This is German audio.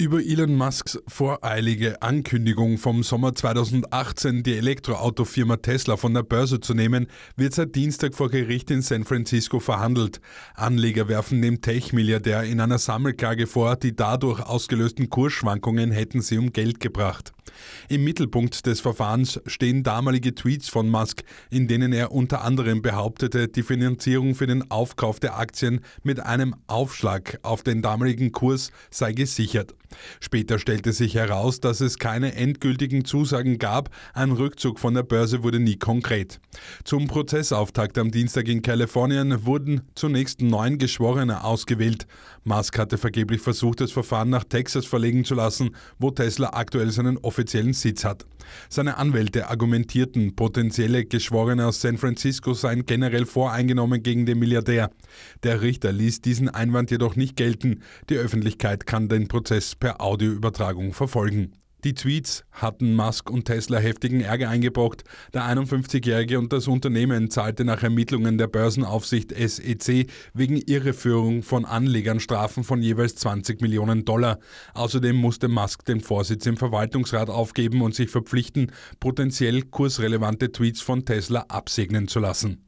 Über Elon Musks voreilige Ankündigung vom Sommer 2018, die Elektroautofirma Tesla von der Börse zu nehmen, wird seit Dienstag vor Gericht in San Francisco verhandelt. Anleger werfen dem Tech-Milliardär in einer Sammelklage vor, die dadurch ausgelösten Kursschwankungen hätten sie um Geld gebracht. Im Mittelpunkt des Verfahrens stehen damalige Tweets von Musk, in denen er unter anderem behauptete, die Finanzierung für den Aufkauf der Aktien mit einem Aufschlag auf den damaligen Kurs sei gesichert. Später stellte sich heraus, dass es keine endgültigen Zusagen gab, ein Rückzug von der Börse wurde nie konkret. Zum Prozessauftakt am Dienstag in Kalifornien wurden zunächst neun Geschworene ausgewählt. Musk hatte vergeblich versucht, das Verfahren nach Texas verlegen zu lassen, wo Tesla aktuell seinen offiziellen Sitz hat. Seine Anwälte argumentierten, potenzielle Geschworene aus San Francisco seien generell voreingenommen gegen den Milliardär. Der Richter ließ diesen Einwand jedoch nicht gelten. Die Öffentlichkeit kann den Prozess per Audioübertragung verfolgen. Die Tweets hatten Musk und Tesla heftigen Ärger eingebrockt. Der 51-Jährige und das Unternehmen zahlte nach Ermittlungen der Börsenaufsicht SEC wegen Irreführung von Anlegern Strafen von jeweils 20 Millionen Dollar. Außerdem musste Musk den Vorsitz im Verwaltungsrat aufgeben und sich verpflichten, potenziell kursrelevante Tweets von Tesla absegnen zu lassen.